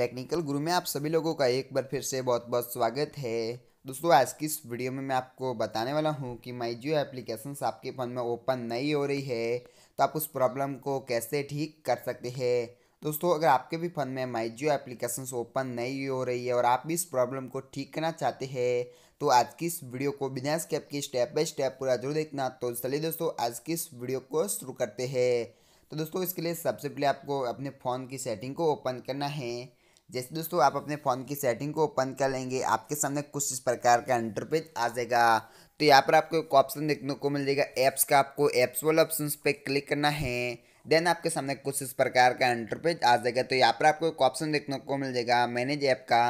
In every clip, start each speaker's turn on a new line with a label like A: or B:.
A: technical गुरु में आप सभी लोगों का एक बार फिर से बहुत बहुत स्वागत है दोस्तों आज की इस वीडियो में मैं आपको बताने वाला हूँ कि माई जियो एप्लीकेशन आपके फ़ोन में ओपन नहीं हो रही है तो आप उस प्रॉब्लम को कैसे ठीक कर सकते हैं दोस्तों अगर आपके भी फ़ोन में माई जियो एप्लीकेशन ओपन नहीं हो रही है और आप भी इस प्रॉब्लम को ठीक करना चाहते हैं तो आज की इस वीडियो को बिना स्कैप के स्टेप बाई स्टेप पूरा जरूर देखना तो चलिए दोस्तों आज की इस वीडियो को शुरू करते हैं तो दोस्तों इसके लिए सबसे पहले आपको अपने फ़ोन की सेटिंग को ओपन करना है जैसे दोस्तों आप अपने फ़ोन की सेटिंग को ओपन कर लेंगे आपके सामने कुछ इस प्रकार का इंटरपेज आ जाएगा तो यहाँ पर आपको एक ऑप्शन देखने को मिल जाएगा ऐप्स का आपको ऐप्स वाले ऑप्शन पे क्लिक करना है देन आपके सामने कुछ इस प्रकार का इंटरपेज आ जाएगा तो यहाँ पर आपको एक ऑप्शन देखने को मिल जाएगा मैनेज ऐप का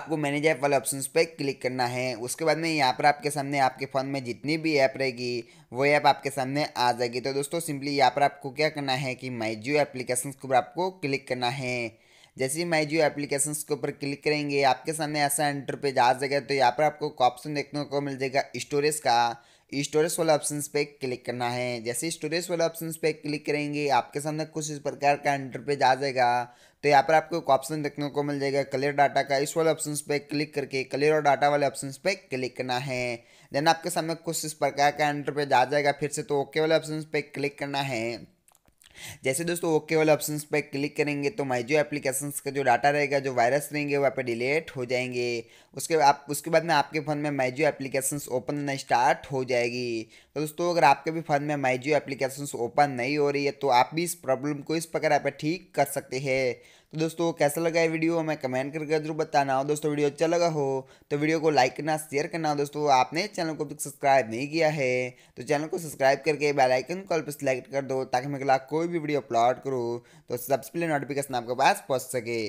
A: आपको मैनेज ऐप वाले ऑप्शन पर क्लिक करना है उसके बाद में यहाँ पर आपके सामने आपके फ़ोन में जितनी भी ऐप रहेगी वो ऐप आपके सामने आ जाएगी तो दोस्तों सिंपली यहाँ पर आपको क्या करना है कि माई जियो एप्लीकेशन के ऊपर आपको क्लिक करना है जैसे ही माई जियो एप्लीकेशन के ऊपर क्लिक करेंगे आपके सामने ऐसा एंटर पे आ जाएगा तो यहाँ पर आपको ऑप्शन देखने को मिल जाएगा स्टोरेज का स्टोरेज वाले ऑप्शन पे क्लिक करना है जैसे स्टोरेज वाले ऑप्शन पे क्लिक करेंगे आपके सामने कुछ इस प्रकार का पे आ जाएगा तो यहाँ पर आपको एक ऑप्शन देखने को मिल जाएगा क्लियर डाटा का इस वाले ऑप्शन पे क्लिक करके क्लियर और डाटा वाले ऑप्शन पे क्लिक करना है देन आपके सामने कुछ इस प्रकार का पे आ जाएगा फिर से तो ओके वाले ऑप्शन पे क्लिक करना है जैसे दोस्तों ओके वाले ऑप्शन पर क्लिक करेंगे तो माई जो एप्लीकेशन का जो डाटा रहेगा जो वायरस रहेंगे वहाँ पर डिलीट हो जाएंगे उसके आप उसके बाद में आपके फ़ोन में माई जो एप्लीकेशन ओपन होना स्टार्ट हो जाएगी तो दोस्तों अगर आपके भी फ़ोन में माई जो एप्लीकेशन ओपन नहीं हो रही है तो आप भी इस प्रॉब्लम को इस प्रकार आप पर ठीक कर सकते हैं तो दोस्तों कैसा लगा ये वीडियो हमें कमेंट करके जरूर बताना हो दोस्तों वीडियो अच्छा लगा हो तो वीडियो को लाइक करना शेयर करना हो दोस्तों आपने चैनल को अभी सब्सक्राइब नहीं किया है तो चैनल को सब्सक्राइब करके बेलाइकन कॉल पर सिलेक्ट कर दो ताकि मैं अगला कोई भी वीडियो अपलोड करूँ तो सबसे पहले नोटिफिकेशन आपके पास पहुँच सके